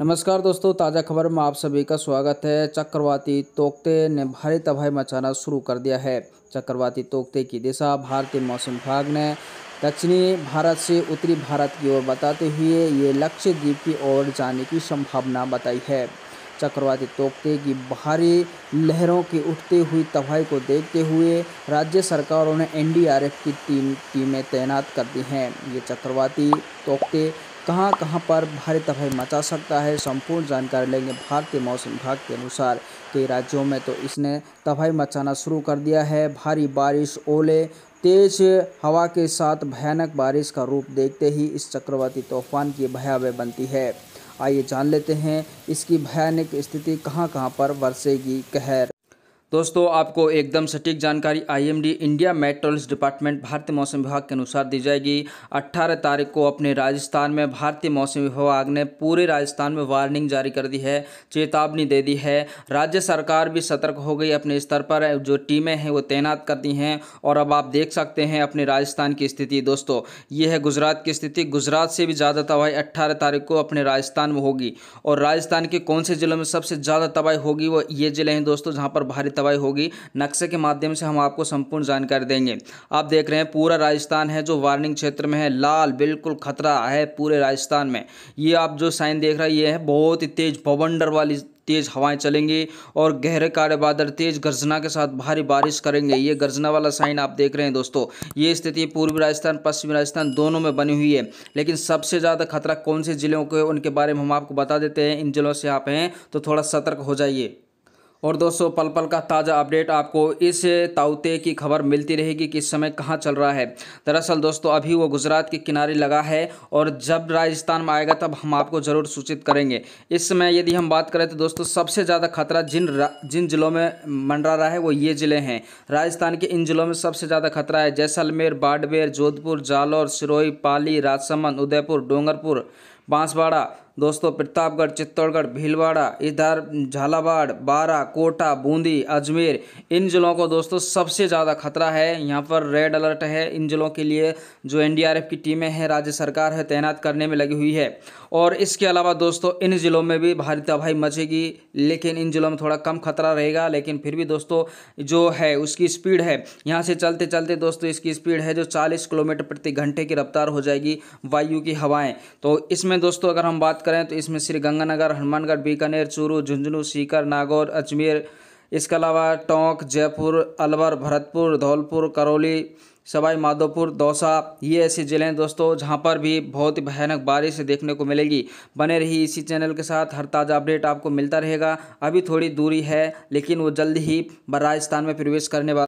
नमस्कार दोस्तों ताज़ा खबर में आप सभी का स्वागत है चक्रवाती तोकते ने भारी तबाही मचाना शुरू कर दिया है चक्रवाती तोकते की दिशा भारतीय मौसम विभाग ने दक्षिणी भारत से उत्तरी भारत की ओर बताते हुए ये लक्षद्वीप की ओर जाने की संभावना बताई है चक्रवाती तोकते की भारी लहरों की उठती हुई तबाही को देखते हुए राज्य सरकारों ने एनडीआरएफ की तीन टीमें तैनात कर दी हैं ये चक्रवाती तोकते कहां कहां पर भारी तबाही मचा सकता है संपूर्ण जानकारी लेंगे भारतीय मौसम विभाग के अनुसार कई राज्यों में तो इसने तबाही मचाना शुरू कर दिया है भारी बारिश ओले तेज हवा के साथ भयानक बारिश का रूप देखते ही इस चक्रवाती तूफान की भयावह बनती है आइए जान लेते हैं इसकी भयानक स्थिति कहां कहां पर बरसेगी कहर दोस्तों आपको एकदम सटीक जानकारी आईएमडी इंडिया मेट्रोलॉजी डिपार्टमेंट भारतीय मौसम विभाग के अनुसार दी जाएगी 18 तारीख को अपने राजस्थान में भारतीय मौसम विभाग ने पूरे राजस्थान में वार्निंग जारी कर दी है चेतावनी दे दी है राज्य सरकार भी सतर्क हो गई अपने स्तर पर जो टीमें हैं वो तैनात कर दी हैं और अब आप देख सकते हैं अपने राजस्थान की स्थिति दोस्तों ये है गुजरात की स्थिति गुजरात से भी ज़्यादा तबाही अट्ठारह तारीख को अपने राजस्थान में होगी और राजस्थान के कौन से ज़िलों में सबसे ज़्यादा तबाही होगी वो ये ज़िले हैं दोस्तों जहाँ पर भारत तबाही होगी नक्शे के माध्यम से हम आपको संपूर्ण जानकारी देंगे आप देख रहे हैं पूरा राजस्थान है जो वार्निंग क्षेत्र में है लाल बिल्कुल खतरा है पूरे राजस्थान में ये आप जो साइन देख रहे है ये है बहुत ही तेज भवंडर वाली तेज़ हवाएं चलेंगी और गहरे काले बादल तेज़ गर्जना के साथ भारी बारिश करेंगे ये गर्जना वाला साइन आप देख रहे हैं दोस्तों ये स्थिति पूर्वी राजस्थान पश्चिमी राजस्थान दोनों में बनी हुई है लेकिन सबसे ज़्यादा खतरा कौन से जिलों के उनके बारे में हम आपको बता देते हैं इन जिलों से आप हैं तो थोड़ा सतर्क हो जाइए और दोस्तों पल पल का ताज़ा अपडेट आपको इस ताउते की खबर मिलती रहेगी कि इस समय कहाँ चल रहा है दरअसल दोस्तों अभी वो गुजरात के किनारे लगा है और जब राजस्थान में आएगा तब हम आपको ज़रूर सूचित करेंगे इस समय यदि हम बात करें तो दोस्तों सबसे ज़्यादा खतरा जिन जिन ज़िलों में मंडरा रहा है वो ये ज़िले हैं राजस्थान के इन ज़िलों में सबसे ज़्यादा खतरा है जैसलमेर बाड़मेर जोधपुर जालौर सिरोही पाली राजसमंद उदयपुर डोंगरपुर बांसवाड़ा दोस्तों प्रतापगढ़ चित्तौड़गढ़ भीलवाड़ा इधर झालावाड़ बारा कोटा बूंदी अजमेर इन ज़िलों को दोस्तों सबसे ज़्यादा खतरा है यहाँ पर रेड अलर्ट है इन ज़िलों के लिए जो एनडीआरएफ की टीमें हैं राज्य सरकार है तैनात करने में लगी हुई है और इसके अलावा दोस्तों इन ज़िलों में भी भारी तबाही मचेगी लेकिन इन ज़िलों में थोड़ा कम खतरा रहेगा लेकिन फिर भी दोस्तों जो है उसकी स्पीड है यहाँ से चलते चलते दोस्तों इसकी स्पीड है जो चालीस किलोमीटर प्रति घंटे की रफ्तार हो जाएगी वायु की हवाएँ तो इसमें दोस्तों अगर हम बात करें तो इसमें श्री गंगानगर हनुमानगढ़ बीकानेर चूरू झुंझुनू सीकर नागौर अजमेर इसके अलावा टोंक जयपुर अलवर भरतपुर धौलपुर करौली सवाई माधोपुर दौसा ये ऐसे ज़िले हैं दोस्तों जहाँ पर भी बहुत ही भयानक बारिश देखने को मिलेगी बने रही इसी चैनल के साथ हर ताज़ा अपडेट आपको मिलता रहेगा अभी थोड़ी दूरी है लेकिन वो जल्द ही राजस्थान में प्रवेश करने वाला